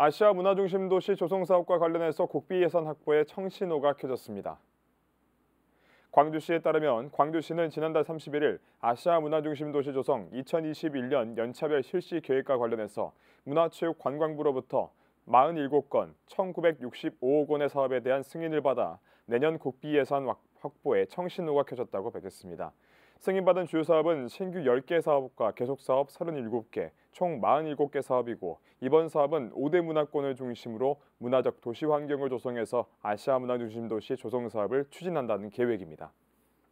아시아 문화중심 도시 조성 사업과 관련해서 국비 예산 확보에 청신호가 켜졌습니다. 광주시에 따르면 광주시는 지난달 31일 아시아 문화중심 도시 조성 2021년 연차별 실시 계획과 관련해서 문화체육관광부로부터 47건 1965억 원의 사업에 대한 승인을 받아 내년 국비 예산 확보에 청신호가 켜졌다고 밝혔습니다. 승인받은 주요 사업은 신규 10개 사업과 계속 사업 37개, 총 47개 사업이고 이번 사업은 5대 문화권을 중심으로 문화적 도시 환경을 조성해서 아시아 문화 중심 도시 조성 사업을 추진한다는 계획입니다.